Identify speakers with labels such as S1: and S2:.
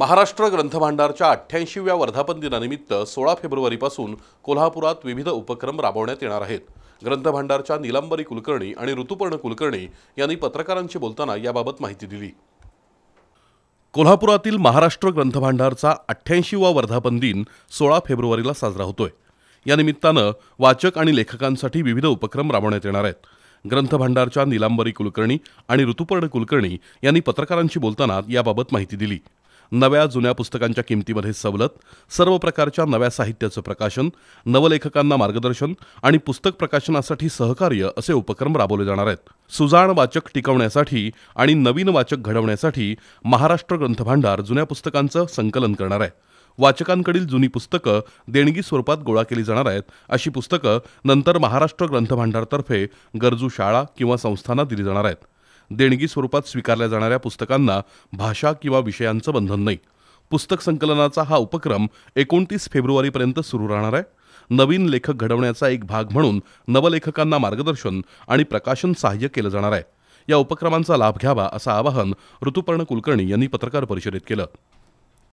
S1: महाराष्ट्र ग्रंथभांडारच्या अठ्ठ्याऐंशीव्या वर्धापन दिनानिमित्त सोळा फेब्रुवारीपासून कोल्हापुरात विविध उपक्रम राबवण्यात येणार आहेत ग्रंथभांडारच्या निलांबरी कुलकर्णी आणि ऋतुपर्ण कुलकर्णी यांनी पत्रकारांशी बोलताना याबाबत माहिती दिली कोल्हापुरातील महाराष्ट्र ग्रंथभांडारचा अठ्ठ्याऐंशीवा वर्धापन दिन सोळा फेब्रुवारीला साजरा होतोय या निमित्तानं वाचक आणि लेखकांसाठी विविध उपक्रम राबवण्यात येणार आहेत ग्रंथभांडारच्या निलांबरी कुलकर्णी आणि ऋतुपर्ण कुलकर्णी यांनी पत्रकारांशी बोलताना याबाबत माहिती दिली नव्या जुन्या पुस्तकांच्या किमतीमध्ये सवलत सर्व प्रकारच्या नव्या साहित्याचं प्रकाशन नवलेखकांना मार्गदर्शन आणि पुस्तक प्रकाशनासाठी सहकार्य असे उपक्रम राबवले जाणार आहेत सुजाण वाचक टिकवण्यासाठी आणि नवीन वाचक घडवण्यासाठी महाराष्ट्र ग्रंथभांडार जुन्या पुस्तकांचं संकलन करणार आहे वाचकांकडील जुनी पुस्तकं देणगी स्वरूपात गोळा केली जाणार आहेत अशी पुस्तकं नंतर महाराष्ट्र ग्रंथभांडारतर्फे गरजू शाळा किंवा संस्थांना दिली जाणार आहेत देणगी स्वरूपात स्वीकारल्या जाणाऱ्या पुस्तकांना भाषा किंवा विषयांचं बंधन नाही पुस्तक संकलनाचा हा उपक्रम एकोणतीस फेब्रुवारीपर्यंत सुरू राहणार आहे नवीन लेखक घडवण्याचा एक भाग म्हणून नवलेखकांना मार्गदर्शन आणि प्रकाशन सहाय्य केलं जाणार आहे या उपक्रमांचा लाभ घ्यावा असं आवाहन ऋतुपर्ण कुलकर्णी यांनी पत्रकार परिषदेत केलं